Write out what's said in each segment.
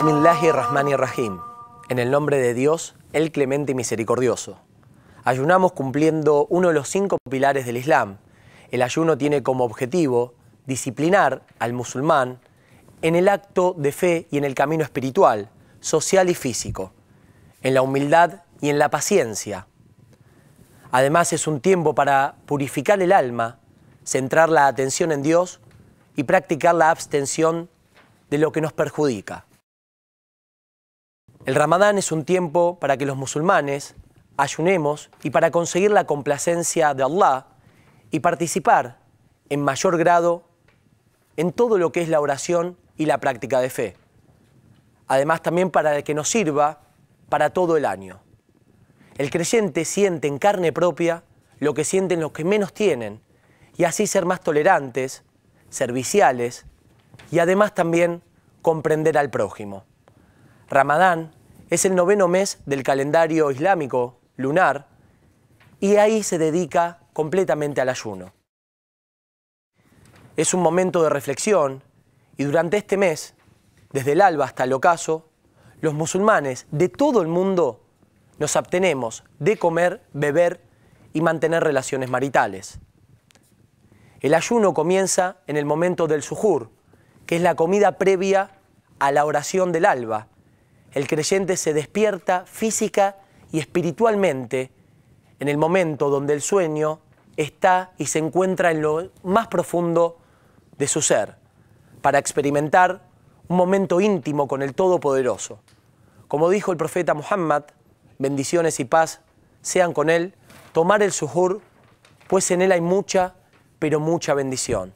Rahim, En el nombre de Dios, el clemente y misericordioso. Ayunamos cumpliendo uno de los cinco pilares del Islam. El ayuno tiene como objetivo disciplinar al musulmán en el acto de fe y en el camino espiritual, social y físico, en la humildad y en la paciencia. Además es un tiempo para purificar el alma, centrar la atención en Dios y practicar la abstención de lo que nos perjudica. El ramadán es un tiempo para que los musulmanes ayunemos y para conseguir la complacencia de Allah y participar en mayor grado en todo lo que es la oración y la práctica de fe. Además también para que nos sirva para todo el año. El creyente siente en carne propia lo que sienten los que menos tienen y así ser más tolerantes, serviciales y además también comprender al prójimo. Ramadán es el noveno mes del calendario islámico lunar y ahí se dedica completamente al ayuno. Es un momento de reflexión y durante este mes, desde el alba hasta el ocaso, los musulmanes de todo el mundo nos abstenemos de comer, beber y mantener relaciones maritales. El ayuno comienza en el momento del sujur, que es la comida previa a la oración del alba, el creyente se despierta física y espiritualmente en el momento donde el sueño está y se encuentra en lo más profundo de su ser, para experimentar un momento íntimo con el Todopoderoso. Como dijo el profeta Muhammad, bendiciones y paz sean con él, tomar el suhur, pues en él hay mucha, pero mucha bendición.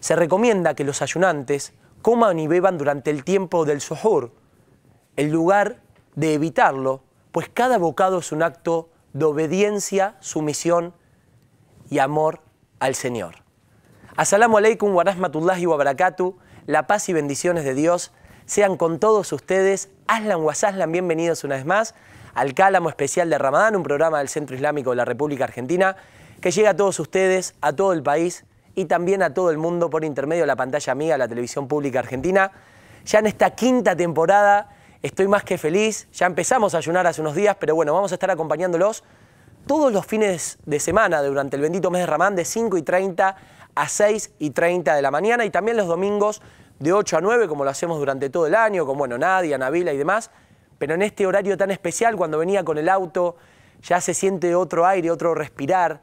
Se recomienda que los ayunantes coman y beban durante el tiempo del suhur, en lugar de evitarlo, pues cada bocado es un acto de obediencia, sumisión y amor al Señor. Asalamu alaikum wa rahmatullahi wa barakatuh. La paz y bendiciones de Dios sean con todos ustedes. Aslan wa bienvenidos una vez más al Cálamo Especial de Ramadán, un programa del Centro Islámico de la República Argentina que llega a todos ustedes, a todo el país y también a todo el mundo por intermedio de la pantalla amiga, la televisión pública argentina. Ya en esta quinta temporada Estoy más que feliz. Ya empezamos a ayunar hace unos días, pero bueno, vamos a estar acompañándolos todos los fines de semana durante el bendito mes de Ramán de 5 y 30 a 6 y 30 de la mañana y también los domingos de 8 a 9, como lo hacemos durante todo el año, con bueno, Nadia, Navila y demás. Pero en este horario tan especial, cuando venía con el auto, ya se siente otro aire, otro respirar.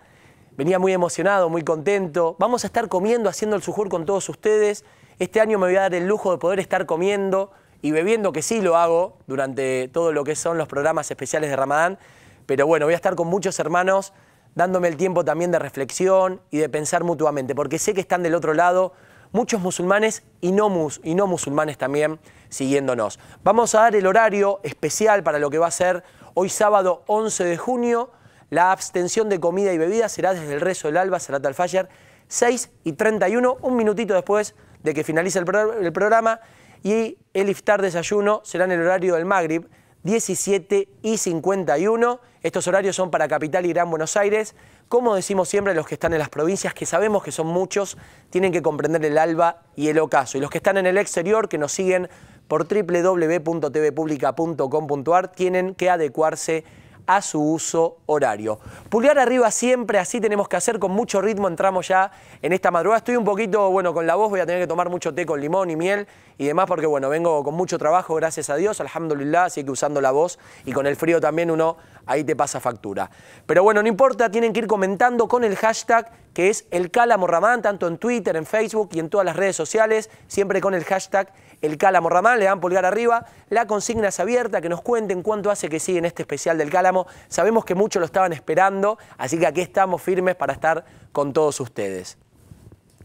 Venía muy emocionado, muy contento. Vamos a estar comiendo, haciendo el sujur con todos ustedes. Este año me voy a dar el lujo de poder estar comiendo y bebiendo, que sí lo hago durante todo lo que son los programas especiales de Ramadán. Pero bueno, voy a estar con muchos hermanos dándome el tiempo también de reflexión y de pensar mutuamente, porque sé que están del otro lado muchos musulmanes y no, musulmanes también siguiéndonos. Vamos a dar el horario especial para lo que va a ser hoy sábado 11 de junio. La abstención de comida y bebida será desde el rezo del alba, será tal Fayer, 6 y 31, un minutito después de que finalice el programa y el iftar desayuno será en el horario del Magrib, 17 y 51. Estos horarios son para Capital y Gran Buenos Aires. Como decimos siempre, los que están en las provincias, que sabemos que son muchos, tienen que comprender el alba y el ocaso. Y los que están en el exterior, que nos siguen por www.tvpublica.com.ar, tienen que adecuarse a su uso horario. Pulgar arriba siempre, así tenemos que hacer, con mucho ritmo entramos ya en esta madrugada. Estoy un poquito, bueno, con la voz voy a tener que tomar mucho té con limón y miel y demás porque, bueno, vengo con mucho trabajo, gracias a Dios, alhamdulillah, así que usando la voz y con el frío también uno ahí te pasa factura. Pero bueno, no importa, tienen que ir comentando con el hashtag que es el Cálamo Ramán, tanto en Twitter, en Facebook y en todas las redes sociales, siempre con el hashtag el Cálamo Ramán, le dan pulgar arriba. La consigna es abierta, que nos cuenten cuánto hace que siguen este especial del Cálamo. Sabemos que muchos lo estaban esperando, así que aquí estamos firmes para estar con todos ustedes.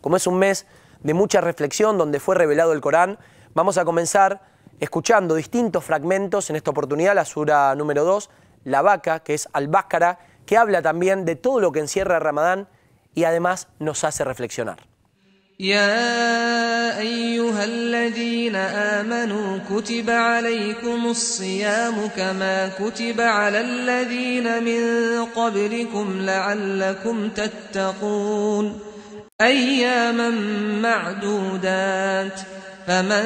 Como es un mes de mucha reflexión donde fue revelado el Corán, vamos a comenzar escuchando distintos fragmentos, en esta oportunidad la sura número 2, la vaca, que es al que habla también de todo lo que encierra Ramadán y además nos hace reflexionar. يا ايها الذين امنوا كتب عليكم الصيام كما كتب على الذين من قبلكم لعلكم تتقون اياما معدودات فمن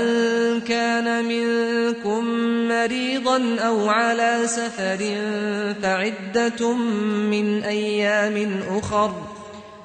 كان منكم مريضا او على سفر فعده من ايام اخر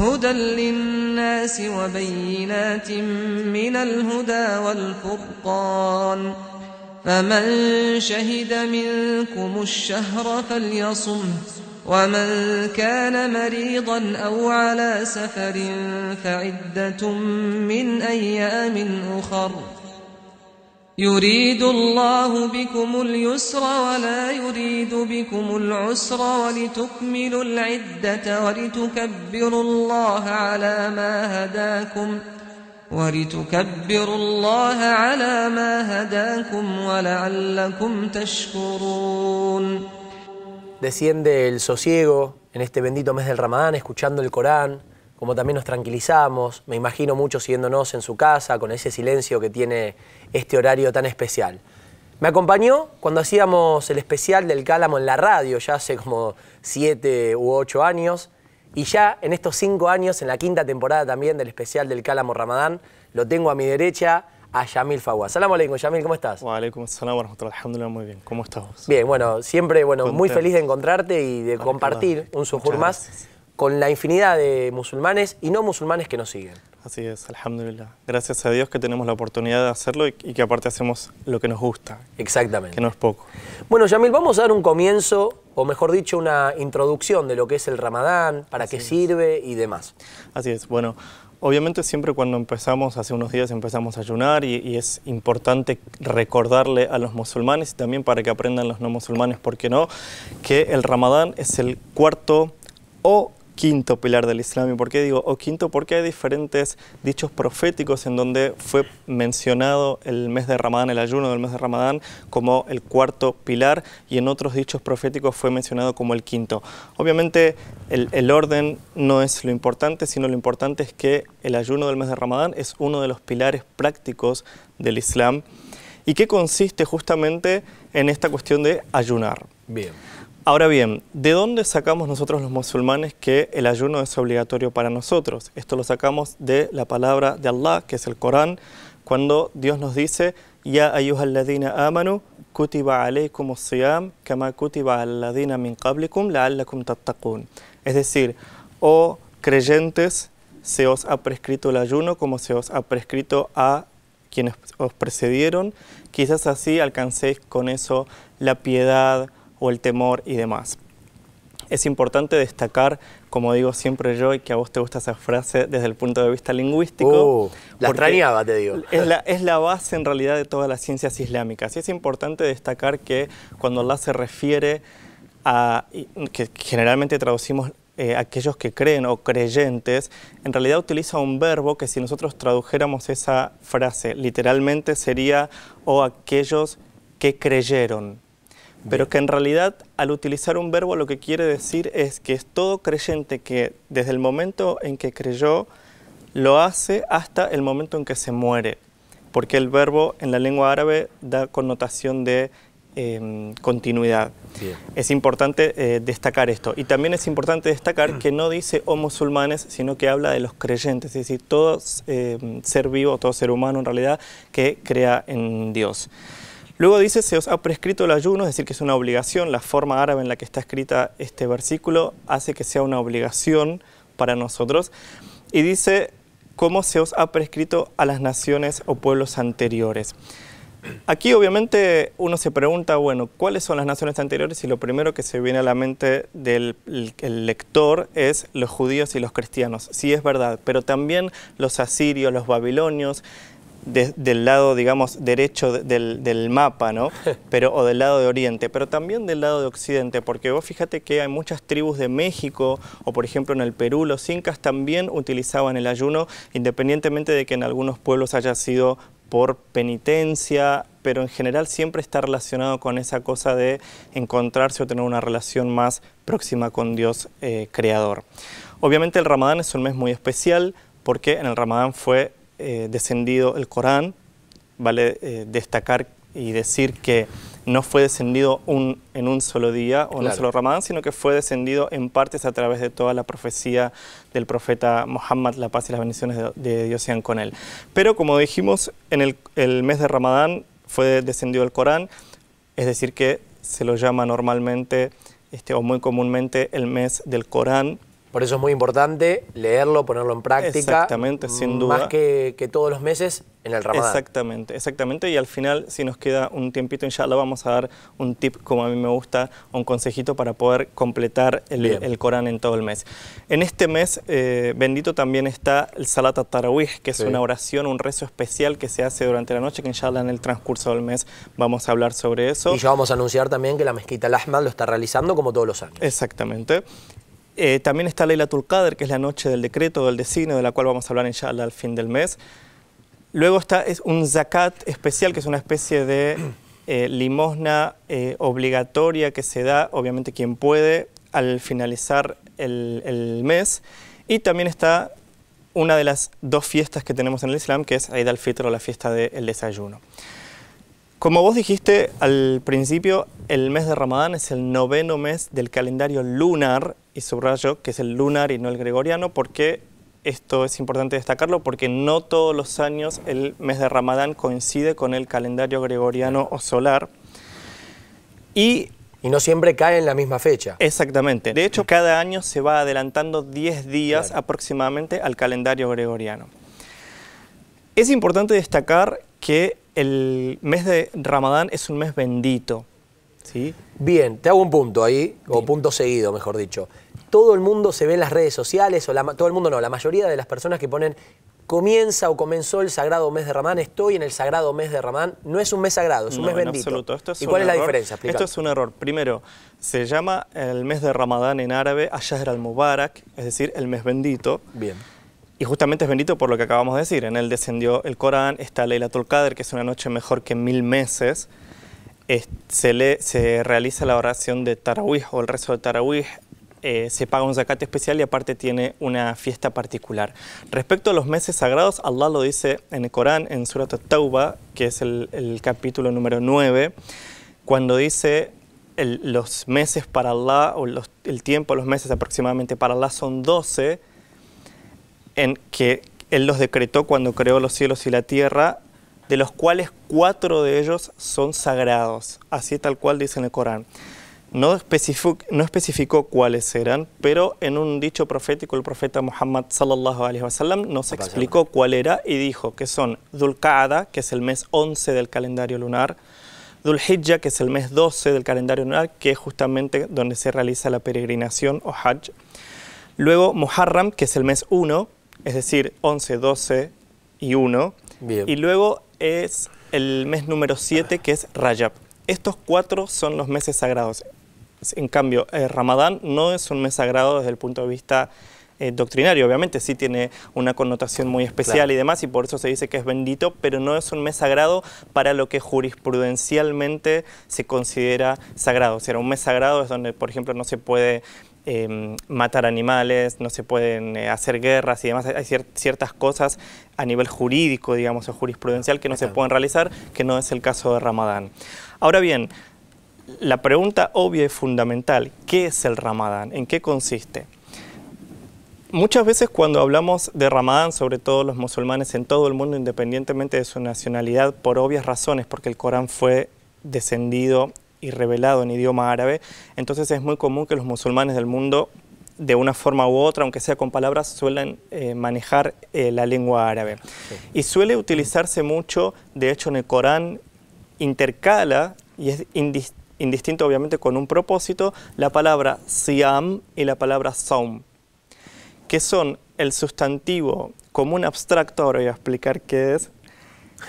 هدى للناس وبينات من الهدى والفرقان فمن شهد منكم الشهر فليصمه ومن كان مريضا أو على سفر فعدة من أيام أخر يريد الله بكم اليسر ولا يريد بكم العسر ولتكملوا العدة ولتكبروا الله على ما هداكم ولتكبروا الله على ما هداكم ولعلكم تشكرون Desciende el sosiego en este bendito mes del Ramadán escuchando el Corán como también nos tranquilizamos, me imagino mucho siguiéndonos en su casa, con ese silencio que tiene este horario tan especial. Me acompañó cuando hacíamos el especial del Cálamo en la radio, ya hace como siete u ocho años, y ya en estos cinco años, en la quinta temporada también del especial del Cálamo Ramadán, lo tengo a mi derecha, a Yamil Fawaz. Salam alaikum, Yamil, ¿cómo estás? Wa alaikum salam alhamdulillah, muy bien. ¿Cómo estás Bien, bueno, siempre, bueno, muy feliz de encontrarte y de compartir un sujur más con la infinidad de musulmanes y no musulmanes que nos siguen. Así es, alhamdulillah. Gracias a Dios que tenemos la oportunidad de hacerlo y, que aparte hacemos lo que nos gusta. Exactamente. Que no es poco. Bueno, Yamil, vamos a dar un comienzo, o mejor dicho, una introducción de lo que es el Ramadán, para qué sirve y demás. Así es, bueno. Obviamente siempre cuando empezamos, hace unos días empezamos a ayunar y, y, es importante recordarle a los musulmanes y también para que aprendan los no musulmanes, ¿por qué no? Que el Ramadán es el cuarto o quinto pilar del Islam. ¿Y por qué digo o quinto? Porque hay diferentes dichos proféticos en donde fue mencionado el mes de Ramadán, el ayuno del mes de Ramadán, como el cuarto pilar y en otros dichos proféticos fue mencionado como el quinto. Obviamente el, orden no es lo importante, sino lo importante es que el ayuno del mes de Ramadán es uno de los pilares prácticos del Islam y que consiste justamente en esta cuestión de ayunar. Bien. Ahora bien, ¿de dónde sacamos nosotros los musulmanes que el ayuno es obligatorio para nosotros? Esto lo sacamos de la palabra de Allah, que es el Corán, cuando Dios nos dice, Ya amanu, kutiba alaykum siyam, kama kutiba min qablikum, la'allakum tattaqun. Es decir, oh creyentes, se os ha prescrito el ayuno como se os ha prescrito a quienes os precedieron, quizás así alcancéis con eso la piedad, o el temor y demás. Es importante destacar, como digo siempre yo, y que a vos te gusta esa frase desde el punto de vista lingüístico. Oh, la te digo. Es la, base en realidad de todas las ciencias islámicas. Y es importante destacar que cuando la se refiere a, que generalmente traducimos eh, aquellos que creen o creyentes, en realidad utiliza un verbo que si nosotros tradujéramos esa frase literalmente sería o aquellos que creyeron pero que en realidad al utilizar un verbo lo que quiere decir es que es todo creyente que desde el momento en que creyó lo hace hasta el momento en que se muere, porque el verbo en la lengua árabe da connotación de em, continuidad. Es importante eh, destacar esto. Y también es importante destacar que no dice o musulmanes, sino que habla de los creyentes, es decir, todo em, ser vivo, todo ser humano en realidad que crea en Dios. Luego dice, se os ha prescrito el ayuno, es decir, que es una obligación, la forma árabe en la que está escrita este versículo hace que sea una obligación para nosotros. Y dice, cómo se os ha prescrito a las naciones o pueblos anteriores. Aquí obviamente uno se pregunta, bueno, ¿cuáles son las naciones anteriores? Y lo primero que se viene a la mente del lector es los judíos y los cristianos. Sí es verdad, pero también los asirios, los babilonios, del lado, digamos, derecho del, del, mapa, ¿no? Pero, o del lado de Oriente, pero también del lado de Occidente, porque vos fíjate que hay muchas tribus de México, o por ejemplo en el Perú, los incas también utilizaban el ayuno, independientemente de que en algunos pueblos haya sido por penitencia, pero en general siempre está relacionado con esa cosa de encontrarse o tener una relación más próxima con Dios eh, creador. Obviamente el Ramadán es un mes muy especial porque en el Ramadán fue eh, descendido el Corán, vale eh, destacar y decir que no fue descendido en un solo día o en un solo ramadán, sino que fue descendido en partes a través de toda la profecía del profeta Muhammad, la paz y las bendiciones de, Dios sean con él. Pero como dijimos, en el, mes de ramadán fue descendido el Corán, es decir que se lo llama normalmente este, o muy comúnmente el mes del Corán por eso es muy importante leerlo, ponerlo en práctica. Exactamente, sin duda. Más que, todos los meses en el Ramadán. Exactamente, exactamente. Y al final, si nos queda un tiempito, inshallah, vamos a dar un tip, como a mí me gusta, un consejito para poder completar el, Corán en todo el mes. En este mes, eh, bendito también está el Salat al-Tarawih, que es una oración, un rezo especial que se hace durante la noche, que inshallah en el transcurso del mes vamos a hablar sobre eso. Y ya vamos a anunciar también que la mezquita al lo está realizando como todos los años. Exactamente. Eh, también está Leila Tulkader, que es la noche del decreto, del designio, de la cual vamos a hablar inshallah al fin del mes. Luego está un zakat especial, que es una especie de eh, limosna eh, obligatoria que se da, obviamente, quien puede al finalizar el, mes. Y también está una de las dos fiestas que tenemos en el Islam, que es Eid al-Fitr o la fiesta del desayuno. Como vos dijiste al principio, el mes de Ramadán es el noveno mes del calendario lunar y subrayo que es el lunar y no el gregoriano, porque esto es importante destacarlo, porque no todos los años el mes de Ramadán coincide con el calendario gregoriano o solar. Y no siempre cae en la misma fecha. Exactamente. De hecho, cada año se va adelantando 10 días aproximadamente al calendario gregoriano. Es importante destacar que el mes de Ramadán es un mes bendito. ¿sí? Bien, te hago un punto ahí, o punto seguido, mejor dicho todo el mundo se ve en las redes sociales, o todo el mundo no, la mayoría de las personas que ponen comienza o comenzó el sagrado mes de Ramán, estoy en el sagrado mes de Ramán, no es un mes sagrado, es un mes bendito. ¿Y cuál es la diferencia? Esto es un error. Primero, se llama el mes de Ramadán en árabe Ayahr al-Mubarak, es decir, el mes bendito. Bien. Y justamente es bendito por lo que acabamos de decir. En él descendió el Corán, está Leila Tolkader, que es una noche mejor que mil meses. se, se realiza la oración de Tarawih o el rezo de Tarawih eh, se paga un zakat especial y aparte tiene una fiesta particular. Respecto a los meses sagrados, Allah lo dice en el Corán, en Surat at que es el, capítulo número 9, cuando dice los meses para Allah, o el tiempo, los meses aproximadamente para Allah son 12, en que Él los decretó cuando creó los cielos y la tierra, de los cuales cuatro de ellos son sagrados, así tal cual dice en el Corán. No, especificó, cuáles eran, pero en un dicho profético el profeta Muhammad sallallahu alaihi wasallam nos explicó cuál era y dijo que son ...Dul que es el mes 11 del calendario lunar, ...Dul Hijja, que es el mes 12 del calendario lunar, que es justamente donde se realiza la peregrinación o Hajj. Luego Muharram, que es el mes 1, es decir, 11, 12 y 1. Y luego es el mes número 7, que es Rajab. Estos cuatro son los meses sagrados. En cambio, el eh, Ramadán no es un mes sagrado desde el punto de vista eh, doctrinario, obviamente sí tiene una connotación muy especial y demás, y por eso se dice que es bendito, pero no es un mes sagrado para lo que jurisprudencialmente se considera sagrado. O sea, un mes sagrado es donde, por ejemplo, no se puede em, matar animales, no se pueden eh, hacer guerras y demás. Hay ciertas cosas a nivel jurídico, digamos, o jurisprudencial que no se pueden realizar, que no es el caso de Ramadán. Ahora bien, la pregunta obvia y fundamental, ¿qué es el ramadán? ¿En qué consiste? Muchas veces cuando hablamos de Ramadán, sobre todo los musulmanes en todo el mundo, independientemente de su nacionalidad, por obvias razones, porque el Corán fue descendido y revelado en idioma árabe, entonces es muy común que los musulmanes del mundo, de una forma u otra, aunque sea con palabras, suelen eh, manejar eh, la lengua árabe. Y suele utilizarse mucho, de hecho en el Corán intercala y es indistinto indistinto obviamente con un propósito, la palabra siam y la palabra saum, que son el sustantivo común abstracto, ahora voy a explicar qué es,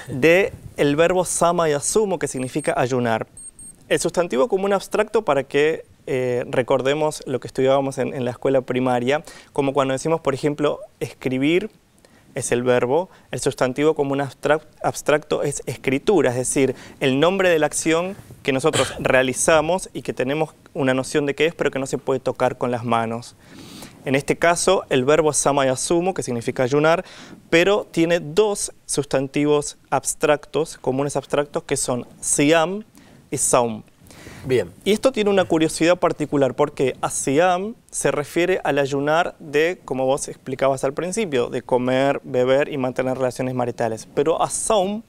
de el verbo sama y asumo, que significa ayunar. El sustantivo común abstracto para que eh, recordemos lo que estudiábamos en la escuela primaria, como cuando decimos, por ejemplo, escribir, es el verbo, el sustantivo común abstracto es escritura, es decir, el nombre de la acción que nosotros realizamos y que tenemos una noción de qué es, pero que no se puede tocar con las manos. En este caso, el verbo samayasumo, que significa ayunar, pero tiene dos sustantivos abstractos, comunes abstractos, que son siam y saum. Bien, y esto tiene una curiosidad particular porque Asiam se refiere al ayunar de, como vos explicabas al principio, de comer, beber y mantener relaciones maritales. Pero Asaum,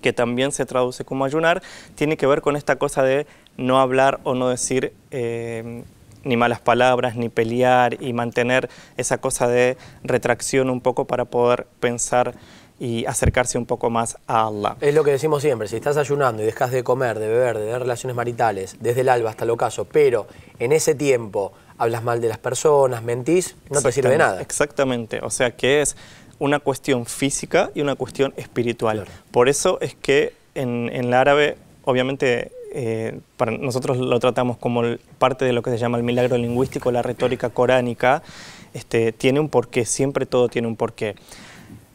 que también se traduce como ayunar, tiene que ver con esta cosa de no hablar o no decir eh, ni malas palabras, ni pelear y mantener esa cosa de retracción un poco para poder pensar y acercarse un poco más a Allah. Es lo que decimos siempre, si estás ayunando y dejas de comer, de beber, de tener relaciones maritales, desde el alba hasta el ocaso, pero en ese tiempo hablas mal de las personas, mentís, no te sirve de nada. Exactamente, o sea que es una cuestión física y una cuestión espiritual. Por eso es que en, el árabe, obviamente, eh, para nosotros lo tratamos como parte de lo que se llama el milagro lingüístico, la retórica coránica, este, tiene un porqué, siempre todo tiene un porqué.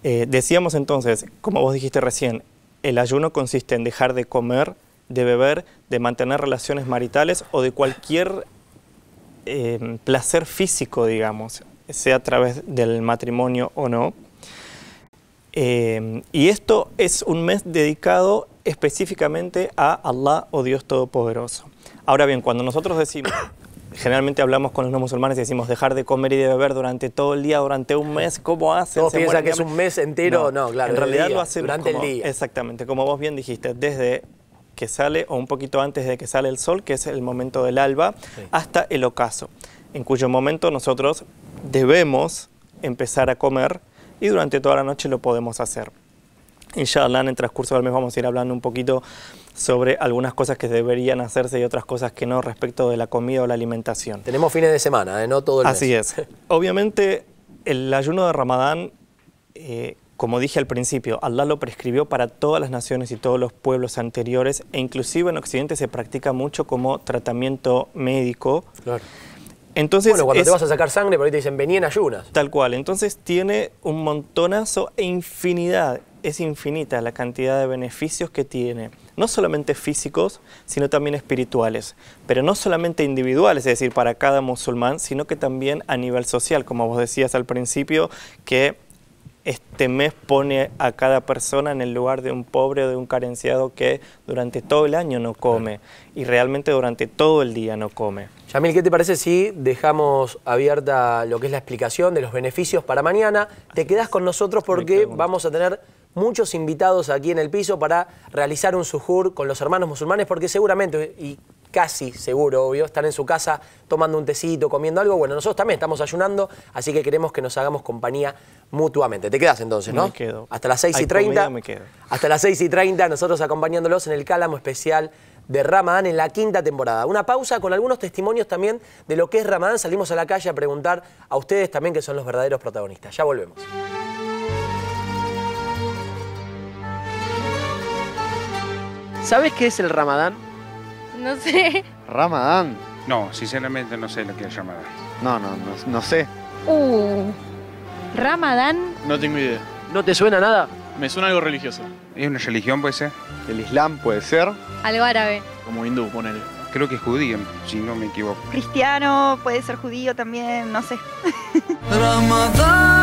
Eh, decíamos entonces, como vos dijiste recién, el ayuno consiste en dejar de comer, de beber, de mantener relaciones maritales o de cualquier eh, placer físico, digamos, sea a través del matrimonio o no. Eh, y esto es un mes dedicado específicamente a Allah o Dios Todopoderoso. Ahora bien, cuando nosotros decimos generalmente hablamos con los no musulmanes y decimos dejar de comer y de beber durante todo el día, durante un mes, ¿cómo hacen? Todo piensa que es un mes entero, no, claro. En realidad lo hace durante el día. Exactamente, como vos bien dijiste, desde que sale o un poquito antes de que sale el sol, que es el momento del alba, hasta el ocaso, en cuyo momento nosotros debemos empezar a comer y durante toda la noche lo podemos hacer. Inshallah, en transcurso del mes vamos a ir hablando un poquito sobre algunas cosas que deberían hacerse y otras cosas que no respecto de la comida o la alimentación. Tenemos fines de semana, ¿eh? no todo el Así es. Obviamente, el ayuno de Ramadán, eh, como dije al principio, Allah lo prescribió para todas las naciones y todos los pueblos anteriores, e inclusive en Occidente se practica mucho como tratamiento médico. Claro. Entonces, bueno, cuando te vas a sacar sangre, por ahí te dicen, vení en ayunas. Tal cual. Entonces tiene un montonazo e infinidad, es infinita la cantidad de beneficios que tiene no solamente físicos, sino también espirituales, pero no solamente individuales, es decir, para cada musulmán, sino que también a nivel social, como vos decías al principio, que este mes pone a cada persona en el lugar de un pobre o de un carenciado que durante todo el año no come y realmente durante todo el día no come. Yamil, ¿qué te parece si dejamos abierta lo que es la explicación de los beneficios para mañana? Te quedas con nosotros porque vamos a tener muchos invitados aquí en el piso para realizar un sujur con los hermanos musulmanes, porque seguramente, y casi seguro, obvio, están en su casa tomando un tecito, comiendo algo. Bueno, nosotros también estamos ayunando, así que queremos que nos hagamos compañía mutuamente. Te quedas entonces, ¿no? Me quedo. Hasta las 6 y 30. Hasta las 6 y 30, nosotros acompañándolos en el cálamo especial de Ramadán en la quinta temporada. Una pausa con algunos testimonios también de lo que es Ramadán. Salimos a la calle a preguntar a ustedes también que son los verdaderos protagonistas. Ya volvemos. ¿Sabes qué es el Ramadán? No sé. ¿Ramadán? No, sinceramente no sé lo que es Ramadán. No, no, no, no sé. Uh, ¿Ramadán? No tengo idea. ¿No te suena nada? Me suena algo religioso. ¿Es una religión, puede ser? El Islam puede ser. Algo árabe. Como hindú, ponele. Creo que es judío, si no me equivoco. Cristiano, puede ser judío también, no sé. Ramadán.